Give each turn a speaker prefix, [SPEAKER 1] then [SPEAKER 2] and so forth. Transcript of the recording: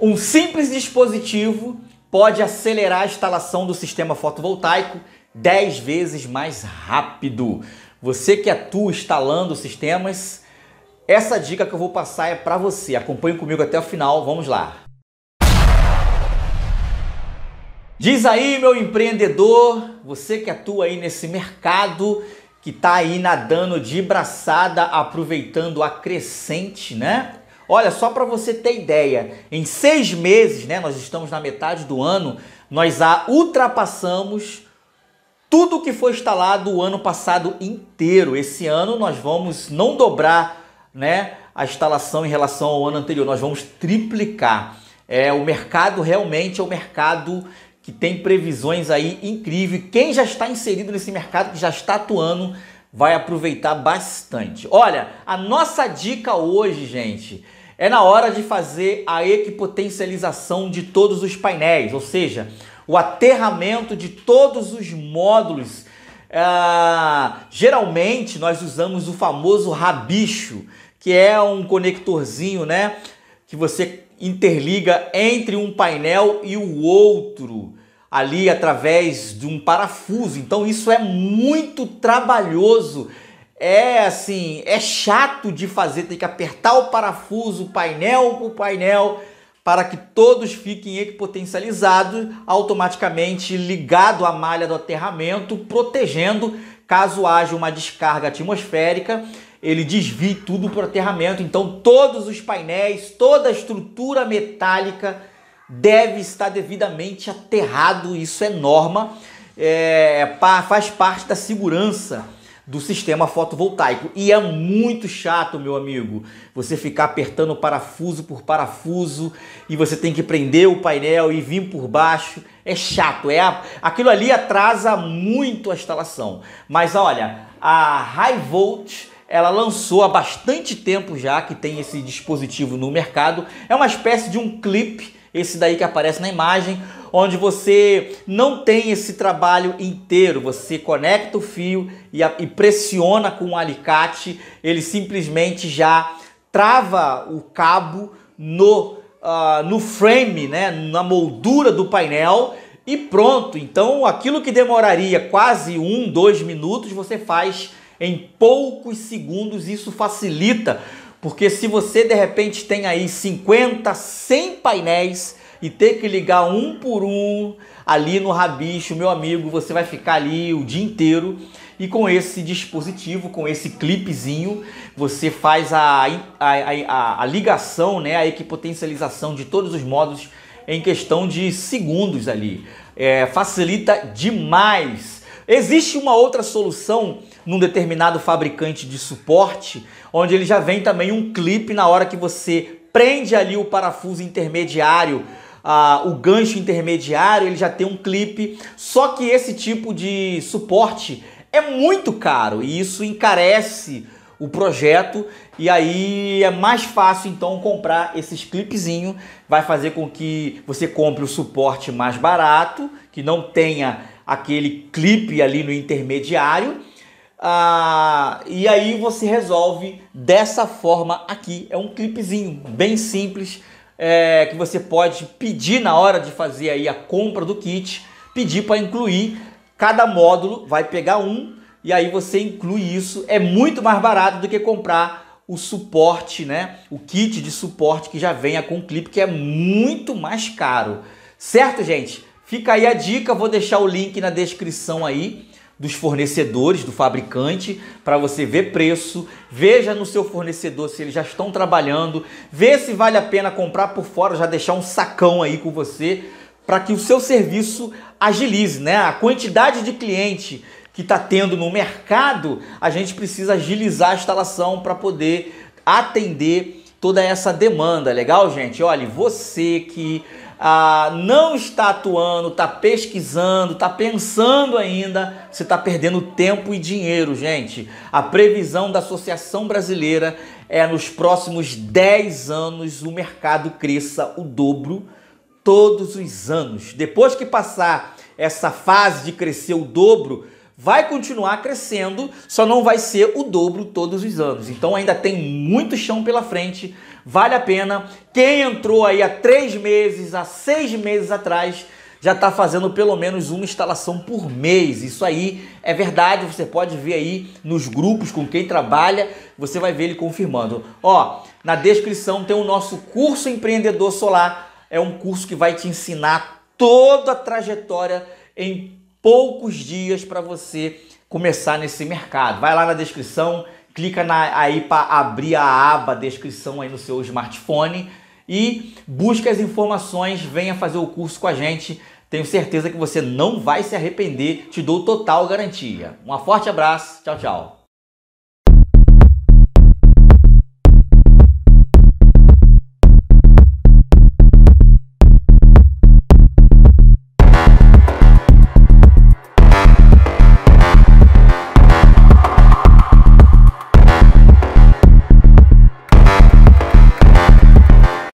[SPEAKER 1] Um simples dispositivo pode acelerar a instalação do sistema fotovoltaico 10 vezes mais rápido. Você que atua instalando sistemas, essa dica que eu vou passar é para você. Acompanhe comigo até o final, vamos lá. Diz aí, meu empreendedor, você que atua aí nesse mercado que está aí nadando de braçada, aproveitando a crescente, né? Olha, só para você ter ideia, em seis meses, né, nós estamos na metade do ano, nós a ultrapassamos tudo que foi instalado o ano passado inteiro. Esse ano nós vamos não dobrar né, a instalação em relação ao ano anterior, nós vamos triplicar. É, o mercado realmente é o mercado que tem previsões aí incríveis. Quem já está inserido nesse mercado, que já está atuando, vai aproveitar bastante. Olha, a nossa dica hoje, gente, é na hora de fazer a equipotencialização de todos os painéis, ou seja, o aterramento de todos os módulos. Ah, geralmente nós usamos o famoso rabicho, que é um conectorzinho, né, que você interliga entre um painel e o outro ali através de um parafuso. Então isso é muito trabalhoso. É assim, é chato de fazer, tem que apertar o parafuso, painel por painel, para que todos fiquem equipotencializados, automaticamente ligado à malha do aterramento, protegendo caso haja uma descarga atmosférica, ele desvie tudo para o aterramento. Então todos os painéis, toda a estrutura metálica deve estar devidamente aterrado, isso é norma, é, faz parte da segurança do sistema fotovoltaico. E é muito chato, meu amigo, você ficar apertando parafuso por parafuso e você tem que prender o painel e vir por baixo. É chato, é a... aquilo ali atrasa muito a instalação. Mas olha, a High Volt ela lançou há bastante tempo já que tem esse dispositivo no mercado. É uma espécie de um clipe esse daí que aparece na imagem, onde você não tem esse trabalho inteiro, você conecta o fio e, a, e pressiona com o um alicate, ele simplesmente já trava o cabo no, uh, no frame, né, na moldura do painel e pronto. Então aquilo que demoraria quase um, dois minutos, você faz em poucos segundos, isso facilita porque se você de repente tem aí 50, 100 painéis e ter que ligar um por um ali no rabicho, meu amigo, você vai ficar ali o dia inteiro. E com esse dispositivo, com esse clipezinho, você faz a, a, a, a ligação, né, a equipotencialização de todos os modos em questão de segundos ali. É, facilita demais Existe uma outra solução num determinado fabricante de suporte, onde ele já vem também um clipe na hora que você prende ali o parafuso intermediário o gancho intermediário, ele já tem um clipe. Só que esse tipo de suporte é muito caro e isso encarece o projeto e aí é mais fácil então comprar esses clipezinho, vai fazer com que você compre o suporte mais barato, que não tenha aquele clipe ali no intermediário. Ah, e aí você resolve dessa forma aqui. É um clipezinho bem simples é, que você pode pedir na hora de fazer aí a compra do kit, pedir para incluir. Cada módulo vai pegar um e aí você inclui isso. É muito mais barato do que comprar o suporte, né? O kit de suporte que já venha com o clipe, que é muito mais caro. Certo, gente? Fica aí a dica, vou deixar o link na descrição aí dos fornecedores, do fabricante, para você ver preço, veja no seu fornecedor se eles já estão trabalhando, vê se vale a pena comprar por fora, já deixar um sacão aí com você, para que o seu serviço agilize, né? A quantidade de cliente que está tendo no mercado, a gente precisa agilizar a instalação para poder atender toda essa demanda, legal, gente? Olha, você que ah, não está atuando, está pesquisando, está pensando ainda, você está perdendo tempo e dinheiro, gente. A previsão da Associação Brasileira é nos próximos 10 anos o mercado cresça o dobro todos os anos. Depois que passar essa fase de crescer o dobro, vai continuar crescendo, só não vai ser o dobro todos os anos. Então ainda tem muito chão pela frente vale a pena. Quem entrou aí há três meses, há seis meses atrás, já está fazendo pelo menos uma instalação por mês. Isso aí é verdade, você pode ver aí nos grupos com quem trabalha, você vai ver ele confirmando. Ó, na descrição tem o nosso curso empreendedor solar. É um curso que vai te ensinar toda a trajetória em poucos dias para você começar nesse mercado. Vai lá na descrição, clica na, aí para abrir a aba descrição aí no seu smartphone e busca as informações, venha fazer o curso com a gente. Tenho certeza que você não vai se arrepender, te dou total garantia. Um forte abraço, tchau, tchau.